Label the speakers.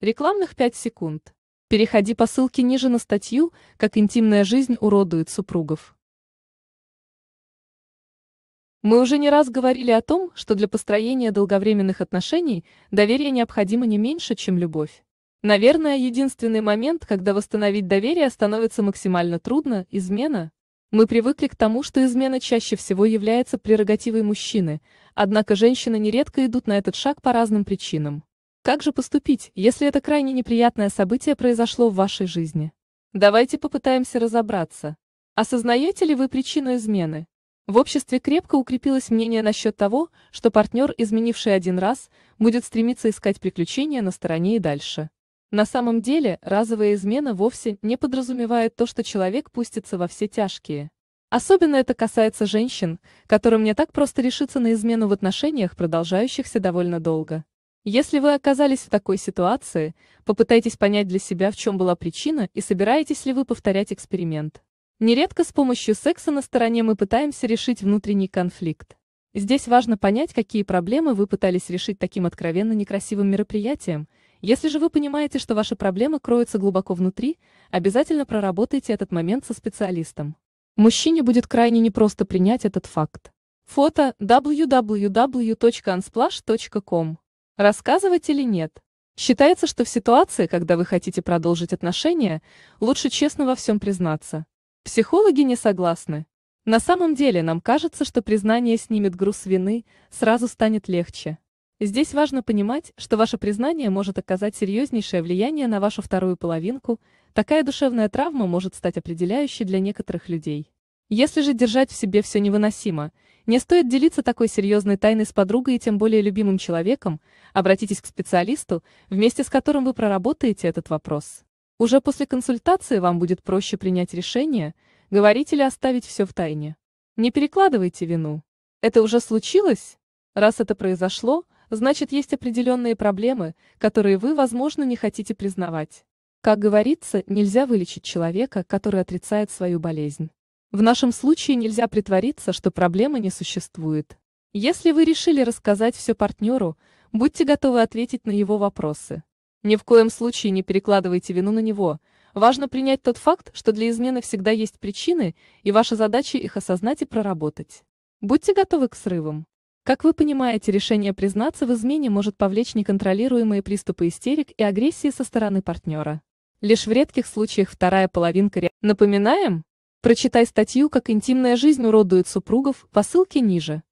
Speaker 1: Рекламных 5 секунд. Переходи по ссылке ниже на статью «Как интимная жизнь уродует супругов». Мы уже не раз говорили о том, что для построения долговременных отношений доверие необходимо не меньше, чем любовь. Наверное, единственный момент, когда восстановить доверие становится максимально трудно – измена. Мы привыкли к тому, что измена чаще всего является прерогативой мужчины, однако женщины нередко идут на этот шаг по разным причинам. Как же поступить, если это крайне неприятное событие произошло в вашей жизни? Давайте попытаемся разобраться. Осознаете ли вы причину измены? В обществе крепко укрепилось мнение насчет того, что партнер, изменивший один раз, будет стремиться искать приключения на стороне и дальше. На самом деле, разовая измена вовсе не подразумевает то, что человек пустится во все тяжкие. Особенно это касается женщин, которым не так просто решиться на измену в отношениях, продолжающихся довольно долго. Если вы оказались в такой ситуации, попытайтесь понять для себя, в чем была причина и собираетесь ли вы повторять эксперимент. Нередко с помощью секса на стороне мы пытаемся решить внутренний конфликт. Здесь важно понять, какие проблемы вы пытались решить таким откровенно некрасивым мероприятием. Если же вы понимаете, что ваши проблемы кроются глубоко внутри, обязательно проработайте этот момент со специалистом. Мужчине будет крайне непросто принять этот факт. Фото www.unsplash.com Рассказывать или нет? Считается, что в ситуации, когда вы хотите продолжить отношения, лучше честно во всем признаться. Психологи не согласны. На самом деле нам кажется, что признание снимет груз вины, сразу станет легче. Здесь важно понимать, что ваше признание может оказать серьезнейшее влияние на вашу вторую половинку, такая душевная травма может стать определяющей для некоторых людей. Если же держать в себе все невыносимо, не стоит делиться такой серьезной тайной с подругой и тем более любимым человеком, обратитесь к специалисту, вместе с которым вы проработаете этот вопрос. Уже после консультации вам будет проще принять решение, говорить или оставить все в тайне. Не перекладывайте вину. Это уже случилось? Раз это произошло, значит есть определенные проблемы, которые вы, возможно, не хотите признавать. Как говорится, нельзя вылечить человека, который отрицает свою болезнь. В нашем случае нельзя притвориться, что проблемы не существует. Если вы решили рассказать все партнеру, будьте готовы ответить на его вопросы. Ни в коем случае не перекладывайте вину на него. Важно принять тот факт, что для измены всегда есть причины, и ваша задача их осознать и проработать. Будьте готовы к срывам. Как вы понимаете, решение признаться в измене может повлечь неконтролируемые приступы истерик и агрессии со стороны партнера. Лишь в редких случаях вторая половинка... Напоминаем, Прочитай статью «Как интимная жизнь уродует супругов» по ссылке ниже.